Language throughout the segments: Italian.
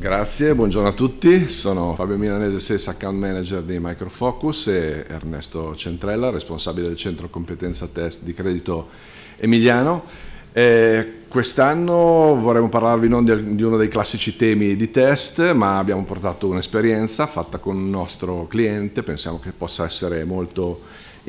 Grazie, buongiorno a tutti, sono Fabio Milanese, Sales Account Manager di Microfocus e Ernesto Centrella, responsabile del Centro Competenza Test di Credito Emiliano. Quest'anno vorremmo parlarvi non di uno dei classici temi di test, ma abbiamo portato un'esperienza fatta con un nostro cliente, pensiamo che possa essere molto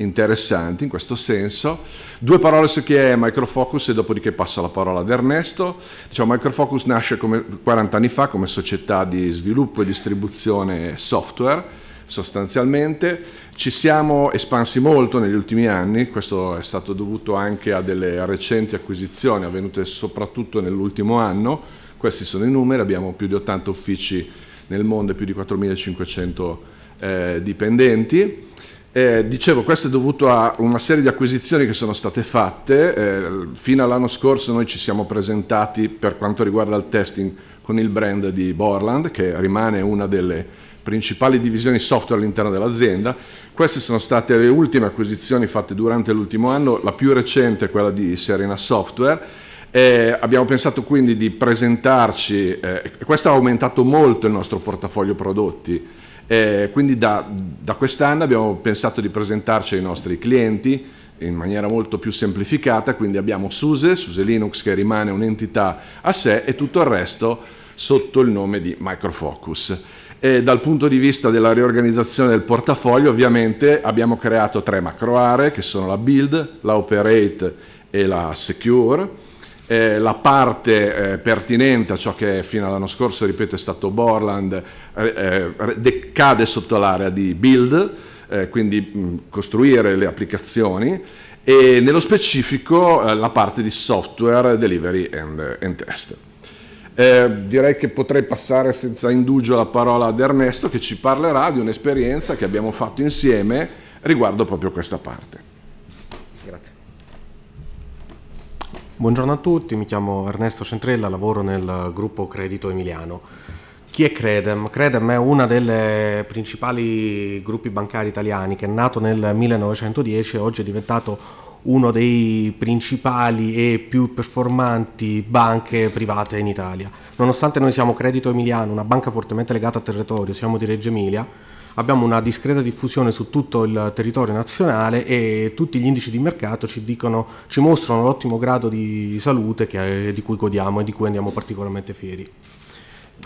interessanti in questo senso. Due parole su chi è Microfocus e dopodiché passo la parola ad Ernesto. Diciamo, Microfocus nasce come 40 anni fa come società di sviluppo e distribuzione software sostanzialmente. Ci siamo espansi molto negli ultimi anni, questo è stato dovuto anche a delle recenti acquisizioni avvenute soprattutto nell'ultimo anno, questi sono i numeri, abbiamo più di 80 uffici nel mondo e più di 4.500 eh, dipendenti. Eh, dicevo, questo è dovuto a una serie di acquisizioni che sono state fatte. Eh, fino all'anno scorso noi ci siamo presentati per quanto riguarda il testing con il brand di Borland, che rimane una delle principali divisioni software all'interno dell'azienda. Queste sono state le ultime acquisizioni fatte durante l'ultimo anno, la più recente è quella di Serena Software. Eh, abbiamo pensato quindi di presentarci, eh, questo ha aumentato molto il nostro portafoglio prodotti eh, quindi da, da quest'anno abbiamo pensato di presentarci ai nostri clienti in maniera molto più semplificata, quindi abbiamo SUSE, SUSE Linux che rimane un'entità a sé e tutto il resto sotto il nome di Microfocus. E dal punto di vista della riorganizzazione del portafoglio, ovviamente abbiamo creato tre macro aree che sono la build, la operate e la secure eh, la parte eh, pertinente a ciò che fino all'anno scorso, ripeto, è stato Borland, eh, eh decade sotto l'area di build, eh, quindi mh, costruire le applicazioni e nello specifico eh, la parte di software delivery and, and test. direi che potrei passare senza indugio la parola ad Ernesto che ci parlerà di un'esperienza che abbiamo fatto insieme riguardo proprio questa parte. Buongiorno a tutti, mi chiamo Ernesto Centrella, lavoro nel gruppo Credito Emiliano. Chi è Credem? Credem è uno dei principali gruppi bancari italiani che è nato nel 1910 e oggi è diventato uno dei principali e più performanti banche private in Italia. Nonostante noi siamo Credito Emiliano, una banca fortemente legata al territorio, siamo di Reggio Emilia, abbiamo una discreta diffusione su tutto il territorio nazionale e tutti gli indici di mercato ci, dicono, ci mostrano l'ottimo grado di salute che, di cui godiamo e di cui andiamo particolarmente fieri.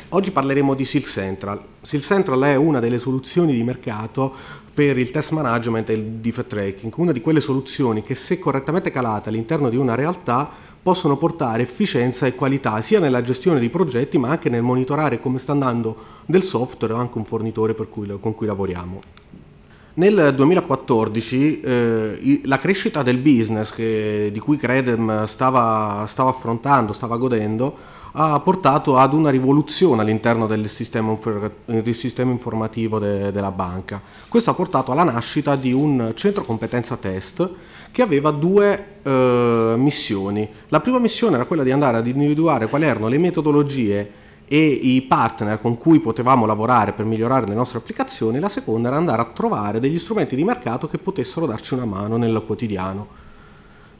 Oggi parleremo di Silk Central. Silk Central è una delle soluzioni di mercato per il test management e il defect tracking, una di quelle soluzioni che se correttamente calata all'interno di una realtà possono portare efficienza e qualità sia nella gestione dei progetti ma anche nel monitorare come sta andando del software o anche un fornitore cui, con cui lavoriamo. Nel 2014 eh, la crescita del business che, di cui Credem stava, stava affrontando, stava godendo, ha portato ad una rivoluzione all'interno del sistema, del sistema informativo de, della banca. Questo ha portato alla nascita di un centro competenza test che aveva due eh, missioni. La prima missione era quella di andare ad individuare quali erano le metodologie e i partner con cui potevamo lavorare per migliorare le nostre applicazioni, la seconda era andare a trovare degli strumenti di mercato che potessero darci una mano nel quotidiano.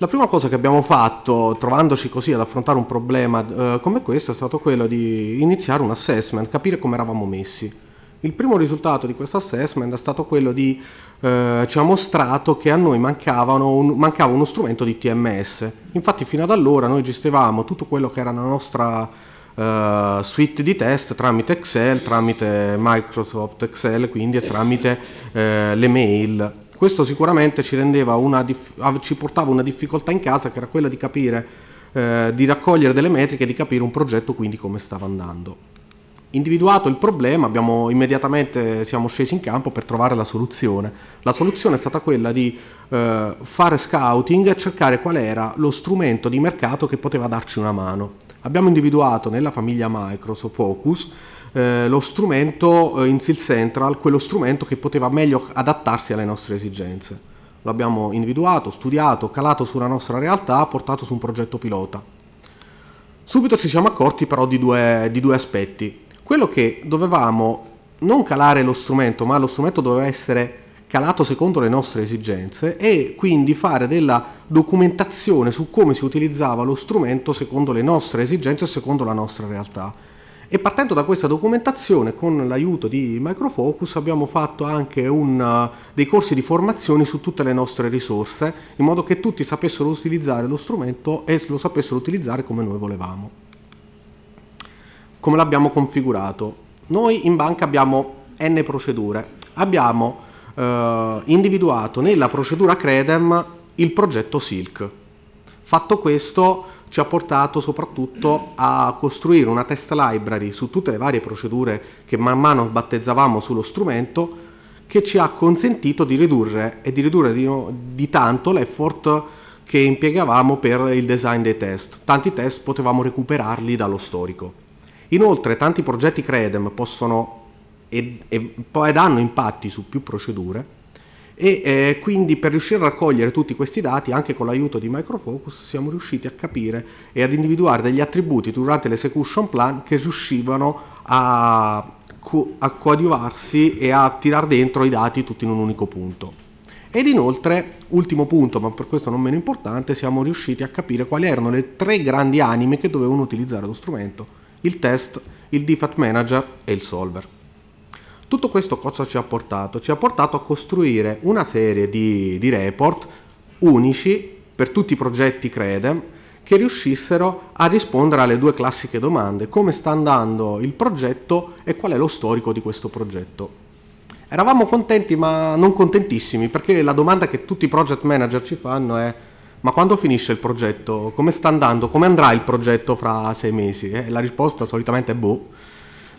La prima cosa che abbiamo fatto, trovandoci così ad affrontare un problema eh, come questo, è stato quello di iniziare un assessment, capire come eravamo messi. Il primo risultato di questo assessment è stato quello di eh, ci ha mostrato che a noi un, mancava uno strumento di TMS. Infatti fino ad allora noi gestivamo tutto quello che era la nostra eh, suite di test tramite Excel, tramite Microsoft Excel, quindi e tramite eh, le mail questo sicuramente ci, una, ci portava una difficoltà in casa che era quella di capire, eh, di raccogliere delle metriche, di capire un progetto quindi come stava andando. Individuato il problema, abbiamo immediatamente siamo scesi in campo per trovare la soluzione. La soluzione è stata quella di eh, fare scouting e cercare qual era lo strumento di mercato che poteva darci una mano. Abbiamo individuato nella famiglia Microsoft Focus eh, lo strumento eh, in Seal Central, quello strumento che poteva meglio adattarsi alle nostre esigenze. Lo abbiamo individuato, studiato, calato sulla nostra realtà, portato su un progetto pilota. Subito ci siamo accorti però di due, di due aspetti. Quello che dovevamo non calare lo strumento, ma lo strumento doveva essere calato secondo le nostre esigenze e quindi fare della documentazione su come si utilizzava lo strumento secondo le nostre esigenze e secondo la nostra realtà. E partendo da questa documentazione, con l'aiuto di Microfocus, abbiamo fatto anche un, eh, dei corsi di formazione su tutte le nostre risorse, in modo che tutti sapessero utilizzare lo strumento e lo sapessero utilizzare come noi volevamo. Come l'abbiamo configurato? Noi in banca abbiamo n procedure. Abbiamo eh, individuato nella procedura Credem il progetto Silk. Fatto questo, ci ha portato soprattutto a costruire una test library su tutte le varie procedure che man mano battezzavamo sullo strumento che ci ha consentito di ridurre e di ridurre di, di tanto l'effort che impiegavamo per il design dei test. Tanti test potevamo recuperarli dallo storico. Inoltre tanti progetti CREDEM possono e, e poi danno impatti su più procedure e eh, quindi per riuscire a raccogliere tutti questi dati anche con l'aiuto di Microfocus siamo riusciti a capire e ad individuare degli attributi durante l'execution plan che riuscivano a, co- a coadiuvarsi e a tirare dentro i dati tutti in un unico punto. Ed inoltre, ultimo punto, ma per questo non meno importante, siamo riusciti a capire quali erano le tre grandi anime che dovevano utilizzare lo strumento, il test, il default manager e il solver. Tutto questo cosa ci ha portato? Ci ha portato a costruire una serie di, di report unici per tutti i progetti Credem che riuscissero a rispondere alle due classiche domande, come sta andando il progetto e qual è lo storico di questo progetto. Eravamo contenti ma non contentissimi perché la domanda che tutti i project manager ci fanno è ma quando finisce il progetto? Come sta andando? Come andrà il progetto fra sei mesi? Eh, la risposta solitamente è boh.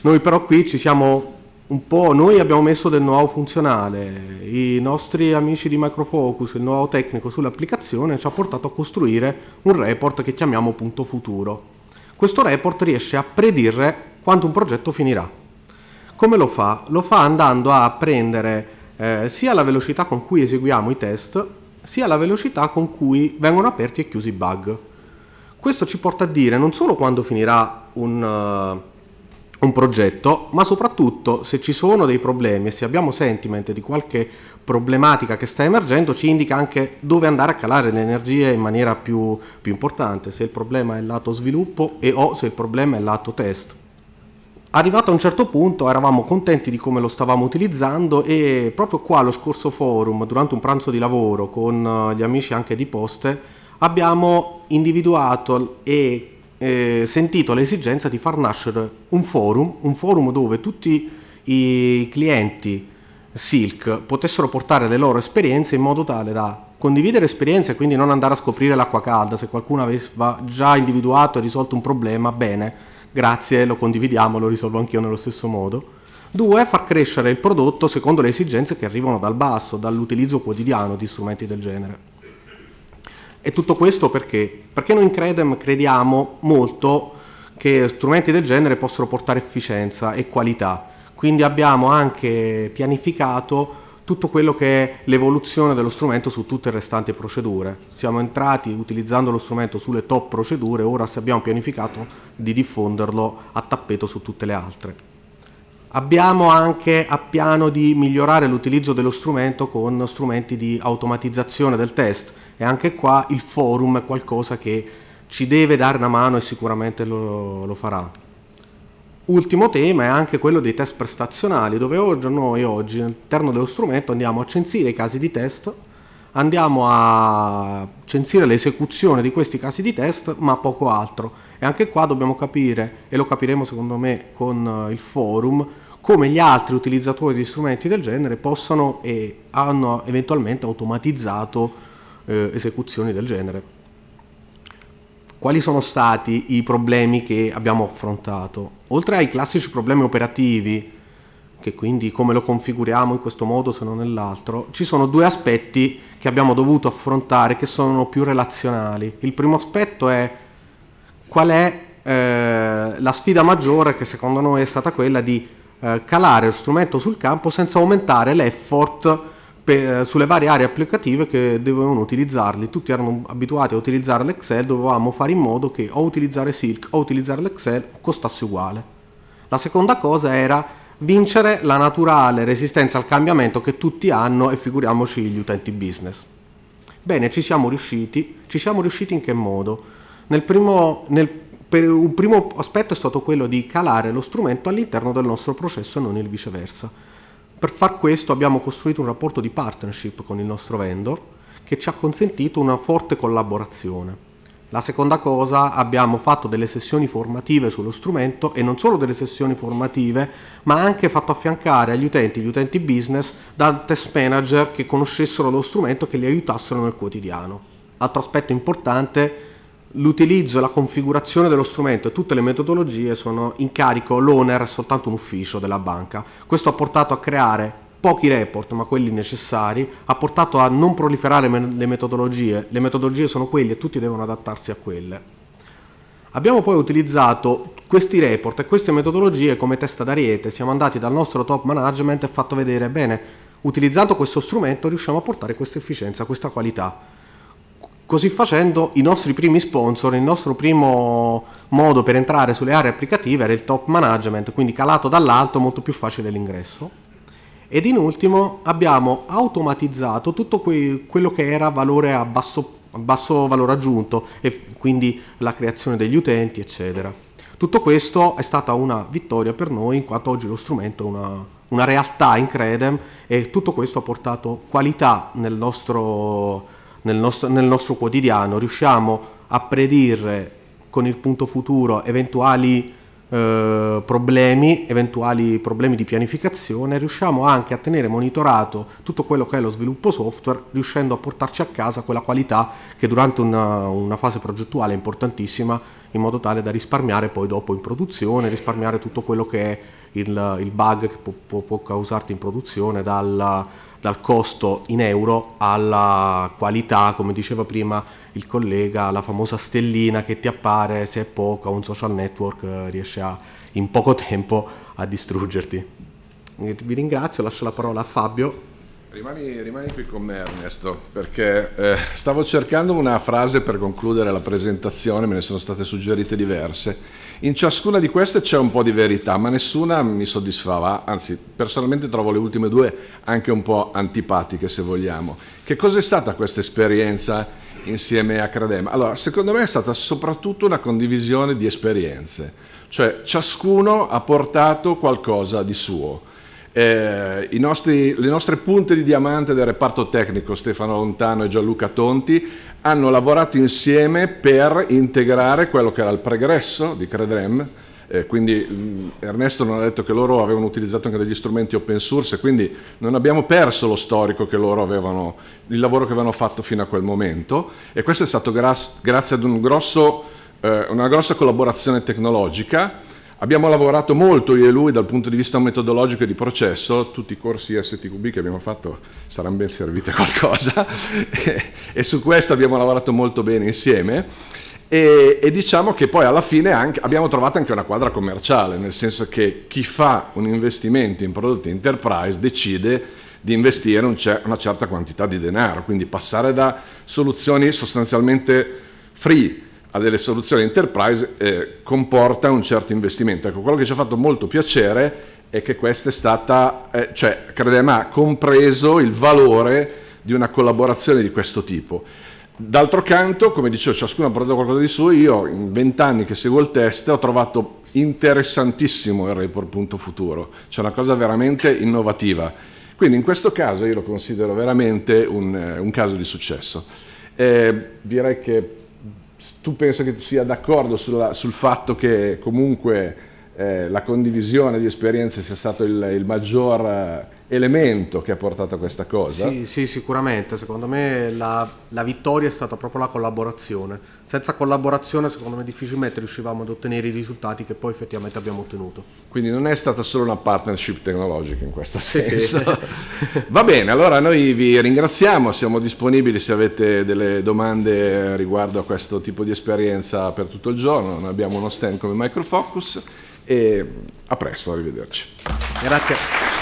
Noi però qui ci siamo un po' noi abbiamo messo del know-how funzionale, i nostri amici di Microfocus, il know-how tecnico sull'applicazione ci ha portato a costruire un report che chiamiamo punto futuro. Questo report riesce a predire quando un progetto finirà. Come lo fa? Lo fa andando a prendere eh, sia la velocità con cui eseguiamo i test, sia la velocità con cui vengono aperti e chiusi i bug. Questo ci porta a dire non solo quando finirà un... Uh, un progetto, ma soprattutto se ci sono dei problemi e se abbiamo sentiment di qualche problematica che sta emergendo, ci indica anche dove andare a calare le energie in maniera più, più importante, se il problema è il lato sviluppo e o se il problema è il lato test. Arrivato a un certo punto eravamo contenti di come lo stavamo utilizzando e proprio qua allo scorso forum, durante un pranzo di lavoro con eh, gli amici anche di Poste, abbiamo individuato e eh, sentito l'esigenza di far nascere un forum, un forum dove tutti i clienti Silk potessero portare le loro esperienze in modo tale da condividere esperienze e quindi non andare a scoprire l'acqua calda. Se qualcuno aveva già individuato e risolto un problema, bene, grazie, lo condividiamo, lo risolvo anch'io nello stesso modo. Due, far crescere il prodotto secondo le esigenze che arrivano dal basso, dall'utilizzo quotidiano di strumenti del genere. E tutto questo perché? Perché noi in Credem crediamo molto che strumenti del genere possano portare efficienza e qualità. Quindi abbiamo anche pianificato tutto quello che è l'evoluzione dello strumento su tutte le restanti procedure. Siamo entrati utilizzando lo strumento sulle top procedure, ora abbiamo pianificato di diffonderlo a tappeto su tutte le altre. Abbiamo anche a piano di migliorare l'utilizzo dello strumento con strumenti di automatizzazione del test, e anche qua il forum è qualcosa che ci deve dare una mano e sicuramente lo, lo farà. Ultimo tema è anche quello dei test prestazionali, dove oggi, noi oggi all'interno dello strumento andiamo a censire i casi di test, andiamo a censire l'esecuzione di questi casi di test, ma poco altro. E anche qua dobbiamo capire, e lo capiremo secondo me con eh, il forum, come gli altri utilizzatori di strumenti del genere possano e hanno eventualmente automatizzato eh, esecuzioni del genere. Quali sono stati i problemi che abbiamo affrontato? Oltre ai classici problemi operativi, che quindi come lo configuriamo in questo modo se non nell'altro, ci sono due aspetti che abbiamo dovuto affrontare che sono più relazionali. Il primo aspetto è qual è eh, la sfida maggiore che secondo noi è stata quella di eh, calare lo strumento sul campo senza aumentare l'effort per, sulle varie aree applicative che dovevano utilizzarli. Tutti erano abituati a utilizzare l'Excel, dovevamo fare in modo che o utilizzare Silk o utilizzare l'Excel costasse uguale. La seconda cosa era vincere la naturale resistenza al cambiamento che tutti hanno e figuriamoci gli utenti business. Bene, ci siamo riusciti. Ci siamo riusciti in che modo? Nel primo, nel, un primo aspetto è stato quello di calare lo strumento all'interno del nostro processo e non il viceversa. Per far questo abbiamo costruito un rapporto di partnership con il nostro vendor che ci ha consentito una forte collaborazione. La seconda cosa, abbiamo fatto delle sessioni formative sullo strumento e non solo delle sessioni formative, ma anche fatto affiancare agli utenti, gli utenti business, da test manager che conoscessero lo strumento e che li aiutassero nel quotidiano. Altro aspetto importante è l'utilizzo, la configurazione dello strumento e tutte le metodologie sono in carico l'owner soltanto un ufficio della banca. Questo ha portato a creare pochi report, ma quelli necessari, ha portato a non proliferare le metodologie. Le metodologie sono quelle e tutti devono adattarsi a quelle. Abbiamo poi utilizzato questi report e queste metodologie come testa d'ariete, siamo andati dal nostro top management e fatto vedere, bene, utilizzando questo strumento riusciamo a portare questa efficienza, questa qualità. Così facendo i nostri primi sponsor, il nostro primo modo per entrare sulle aree applicative era il top management, quindi calato dall'alto molto più facile l'ingresso. Ed in ultimo abbiamo automatizzato tutto que- quello che era valore a basso, basso valore aggiunto e quindi la creazione degli utenti, eccetera. Tutto questo è stata una vittoria per noi in quanto oggi lo strumento è una, una realtà in Credem e tutto questo ha portato qualità nel nostro nel nostro, nel nostro quotidiano, riusciamo a predire con il punto futuro eventuali eh, problemi, eventuali problemi di pianificazione, riusciamo anche a tenere monitorato tutto quello che è lo sviluppo software, riuscendo a portarci a casa quella qualità che durante una, una fase progettuale è importantissima, in modo tale da risparmiare poi dopo in produzione, risparmiare tutto quello che è il, il bug che può, può, può causarti in produzione dal dal costo in euro alla qualità, come diceva prima il collega, la famosa stellina che ti appare se è poco, un social network eh, riesce a, in poco tempo a distruggerti. Vi ringrazio, lascio la parola a Fabio. Rimani, rimani qui con me Ernesto, perché eh, stavo cercando una frase per concludere la presentazione, me ne sono state suggerite diverse in ciascuna di queste c'è un po' di verità, ma nessuna mi soddisfava, anzi personalmente trovo le ultime due anche un po' antipatiche se vogliamo. Che cos'è stata questa esperienza insieme a Credema? Allora, secondo me è stata soprattutto una condivisione di esperienze, cioè ciascuno ha portato qualcosa di suo eh, nostri, le nostre punte di diamante del reparto tecnico Stefano Lontano e Gianluca Tonti hanno lavorato insieme per integrare quello che era il pregresso di Credrem eh, quindi mh, mm, Ernesto non ha detto che loro avevano utilizzato anche degli strumenti open source quindi non abbiamo perso lo storico che loro avevano il lavoro che avevano fatto fino a quel momento e questo è stato gra grazie ad un grosso, eh, una grossa collaborazione tecnologica Abbiamo lavorato molto io e lui dal punto di vista metodologico e di processo, tutti i corsi STQB che abbiamo fatto saranno ben serviti a qualcosa e su questo abbiamo lavorato molto bene insieme e, e diciamo che poi alla fine anche, abbiamo trovato anche una quadra commerciale, nel senso che chi fa un investimento in prodotti enterprise decide di investire una certa quantità di denaro, quindi passare da soluzioni sostanzialmente free a delle soluzioni enterprise eh, comporta un certo investimento. Ecco, quello che ci ha fatto molto piacere è che questa è stata, eh, cioè Credema ha compreso il valore di una collaborazione di questo tipo. D'altro canto, come dicevo, ciascuno ha portato qualcosa di suo, io in vent'anni che seguo il test ho trovato interessantissimo il report punto futuro, cioè una cosa veramente innovativa. Quindi in questo caso io lo considero veramente un, eh, un caso di successo. Eh, direi che tu penso che sia d'accordo sul fatto che comunque eh, la condivisione di esperienze sia stato il, il, maggior eh, elemento che ha portato a questa cosa? Sì, sì sicuramente, secondo me la, la, vittoria è stata proprio la collaborazione, senza collaborazione secondo me difficilmente riuscivamo ad ottenere i risultati che poi effettivamente abbiamo ottenuto. Quindi non è stata solo una partnership tecnologica in questo senso. Sì, sì. Va bene, allora noi vi ringraziamo, siamo disponibili se avete delle domande riguardo a questo tipo di esperienza per tutto il giorno, noi abbiamo uno stand come Microfocus e a presto, arrivederci. Grazie.